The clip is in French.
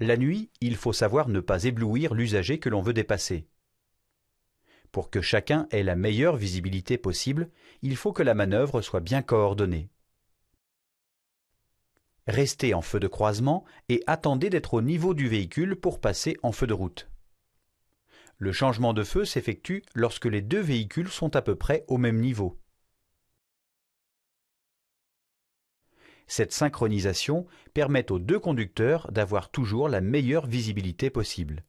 La nuit, il faut savoir ne pas éblouir l'usager que l'on veut dépasser. Pour que chacun ait la meilleure visibilité possible, il faut que la manœuvre soit bien coordonnée. Restez en feu de croisement et attendez d'être au niveau du véhicule pour passer en feu de route. Le changement de feu s'effectue lorsque les deux véhicules sont à peu près au même niveau. Cette synchronisation permet aux deux conducteurs d'avoir toujours la meilleure visibilité possible.